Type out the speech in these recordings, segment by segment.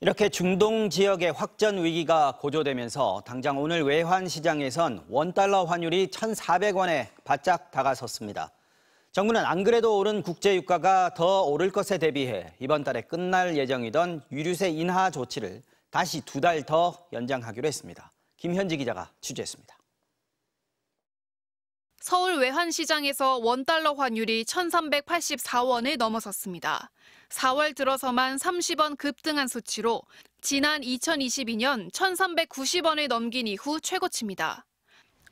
이렇게 중동 지역의 확전 위기가 고조되면서 당장 오늘 외환 시장에선 원달러 환율이 1,400원에 바짝 다가섰습니다. 정부는 안 그래도 오른 국제 유가가 더 오를 것에 대비해 이번 달에 끝날 예정이던 유류세 인하 조치를 다시 두 달 더 연장하기로 했습니다. 김현지 기자가 취재했습니다. 서울 외환시장에서 원달러 환율이 1384원을 넘어섰습니다. 4월 들어서만 30원 급등한 수치로 지난 2022년 1390원을 넘긴 이후 최고치입니다.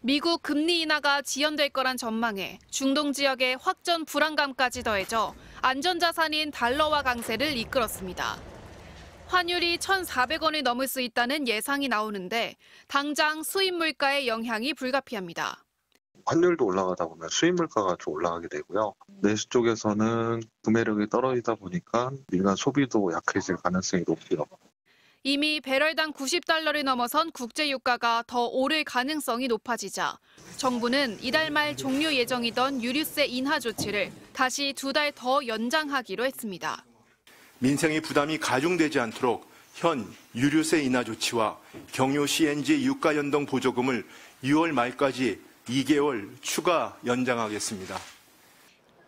미국 금리 인하가 지연될 거란 전망에 중동 지역의 확전 불안감까지 더해져 안전자산인 달러와 강세를 이끌었습니다. 환율이 1,400원을 넘을 수 있다는 예상이 나오는데 당장 수입 물가의 영향이 불가피합니다. 환율도 올라가다 보면 수입 물가가 좀 올라가게 되고요. 내수 쪽에서는 구매력이 떨어지다 보니까 민간 소비도 약해질 가능성이 높고요. 이미 배럴당 90달러를 넘어선 국제 유가가 더 오를 가능성이 높아지자 정부는 이달 말 종료 예정이던 유류세 인하 조치를 다시 두 달 더 연장하기로 했습니다. 민생의 부담이 가중되지 않도록 현 유류세 인하 조치와 경유 CNG 유가 연동 보조금을 6월 말까지 2개월 추가 연장하겠습니다.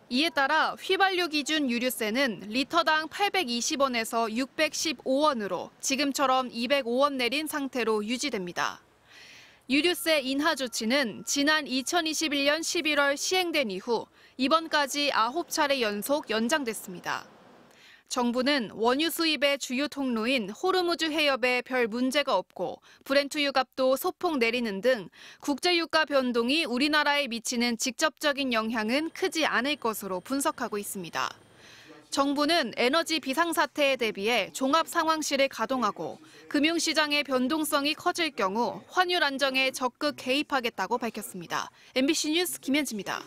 이에 따라 휘발유 기준 유류세는 리터당 820원에서 615원으로 지금처럼 205원 내린 상태로 유지됩니다. 유류세 인하 조치는 지난 2021년 11월 시행된 이후 이번까지 9차례 연속 연장됐습니다. 정부는 원유 수입의 주요 통로인 호르무즈 해협에 별 문제가 없고 브렌트유 값도 소폭 내리는 등 국제 유가 변동이 우리나라에 미치는 직접적인 영향은 크지 않을 것으로 분석하고 있습니다. 정부는 에너지 비상사태에 대비해 종합상황실을 가동하고 금융시장의 변동성이 커질 경우 환율 안정에 적극 개입하겠다고 밝혔습니다. MBC 뉴스 김현지입니다.